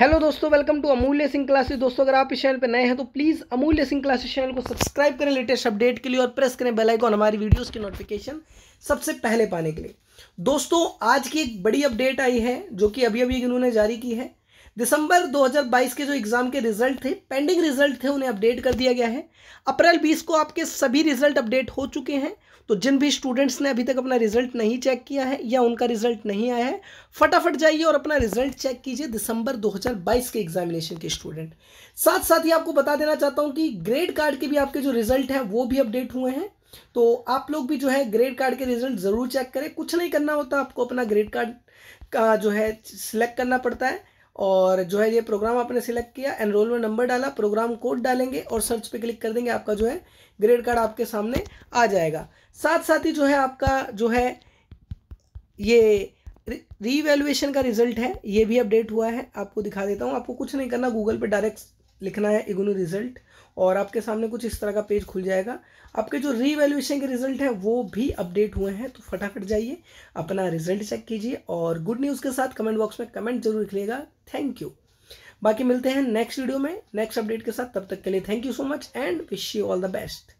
hello दोस्तों welcome to अमूल्य Singh classes दोस्तों अगर आप इस चैनल पर नए हैं तो please Amulya Singh classes channel को सब्सक्राइब करें लेटेस्ट अपडेट के लिए और प्रेस करें बेल आइकॉन हमारी वीडियोस की नोटिफिकेशन सबसे पहले पाने के लिए दोस्तों आज की एक बड़ी अपडेट आई है जो कि अभी अभी इन्होंने जारी की है दिसंबर 2022 के जो एग्ज़ाम के रिजल्ट थे पेंडिंग रिजल्ट थे उन्हें अपडेट कर दिया गया है अप्रैल 20 को आपके सभी रिजल्ट अपडेट हो चुके हैं तो जिन भी स्टूडेंट्स ने अभी तक अपना रिजल्ट नहीं चेक किया है या उनका रिजल्ट नहीं आया है फटाफट जाइए और अपना रिजल्ट चेक कीजिए दिसंबर 2022 के एग्जामिनेशन के स्टूडेंट साथ साथ ही आपको बता देना चाहता हूँ कि ग्रेड कार्ड के भी आपके जो रिजल्ट हैं वो भी अपडेट हुए हैं तो आप लोग भी जो है ग्रेड कार्ड के रिजल्ट ज़रूर चेक करें कुछ नहीं करना होता आपको अपना ग्रेड कार्ड का जो है सिलेक्ट करना पड़ता है और जो है ये प्रोग्राम आपने सिलेक्ट किया एनरोलमेंट नंबर डाला प्रोग्राम कोड डालेंगे और सर्च पे क्लिक कर देंगे आपका जो है ग्रेड कार्ड आपके सामने आ जाएगा साथ साथ ही जो है आपका जो है ये रीवैल्यूएशन का रिजल्ट है ये भी अपडेट हुआ है आपको दिखा देता हूँ आपको कुछ नहीं करना गूगल पे डायरेक्ट लिखना है इग्नू रिजल्ट और आपके सामने कुछ इस तरह का पेज खुल जाएगा आपके जो रीवैल्यूएशन के रिजल्ट हैं वो भी अपडेट हुए हैं तो फटाफट जाइए अपना रिजल्ट चेक कीजिए और गुड न्यूज़ के साथ कमेंट बॉक्स में कमेंट जरूर लिखिएगा थैंक यू बाकी मिलते हैं नेक्स्ट वीडियो में नेक्स्ट अपडेट के साथ तब तक के लिए thank you so much and wish you all the best